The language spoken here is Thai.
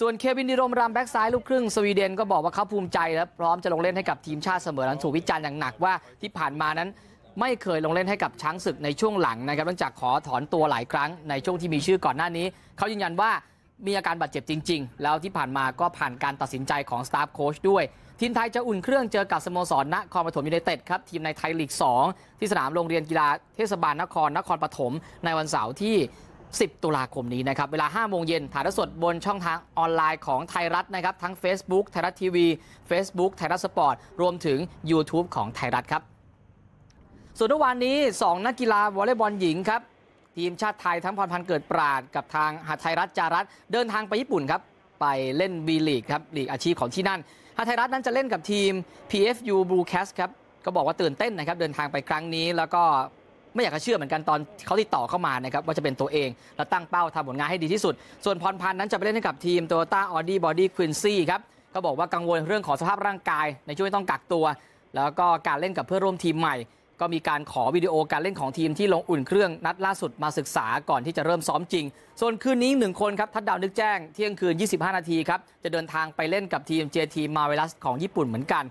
ส่วนเควินดิรมรามแบ็กซ้ายลูกครึ่งสวีเดนก็บอกว่าเขาภูมิใจและพร้อมจะลงเล่นให้กับทีมชาติเสมอหลังถูกวิจารณ์อย่างหนักว่า ที่ผ่านมานั้นไม่เคยลงเล่นให้กับช้างศึกในช่วงหลังนะครับเนื่องจากขอถอนตัวหลายครั้งในช่วงที่มีชื่อก่อนหน้านี้ เขายืนยันว่ามีอาการบาดเจ็บจริง ๆ แล้วที่ผ่านมาก็ผ่านการตัดสินใจของสตาฟโค้ชด้วยทีมไทยจะอุ่นเครื่องเจอกับสโมสรนครปฐมยูไนเต็ดครับทีมในไทยลีก2ที่สนามโรงเรียนกีฬาเทศบาลนครนครปฐมในวันเสาร์ที่10ตุลาคมนี้นะครับเวลา5โมงเย็นถ่ายทอดสดบนช่องทางออนไลน์ของไทยรัฐนะครับ ทั้ง Facebook ไทยรัฐทีวี Facebook ไทยรัฐสปอร์ต รวมถึง YouTube ของไทยรัฐครับส่วนเมื่อวานนี้ 2 นักกีฬาวอลเลย์บอลหญิงครับ ทีมชาติไทยทั้งพรพันธ์เกิดปราดกับทางหาไทยรัฐจารัสเดินทางไปญี่ปุ่นครับ ไปเล่นบีลีกครับลีกอาชีพของที่นั่นหาไทยรัฐนั้นจะเล่นกับทีม PFU Blue c a t ครับก็บอกว่าตื่นเต้นนะครับเดินทางไปครั้งนี้แล้วก็ไม่อยากจะเชื่อเหมือนกันตอนเขาติดต่อเข้ามานะครับว่าจะเป็นตัวเอง และตั้งเป้าทำผลงานให้ดีที่สุด ส่วนพรพันธ์นั้นจะไปเล่นให้กับทีมโตโยต้าออดี้บอดี้ควินซี่ครับก็บอกว่ากังวลเรื่องของสภาพร่างกายในช่วงที่ต้องกักตัว แล้วก็การเล่นกับเพื่อร่วมทีมใหม่ ก็มีการขอวิดีโอการเล่นของทีมที่ลงอุ่นเครื่องนัดล่าสุดมาศึกษาก่อนที่จะเริ่มซ้อมจริง ส่วนคืนนี้หนึ่งคนครับทัดดาวนึกแจ้งเที่ยงคืน25 นาทีครับจะเดินทางไปเล่นกับทีมเจทีมาเวลัสของญี่ปุ่นเหมือนกัน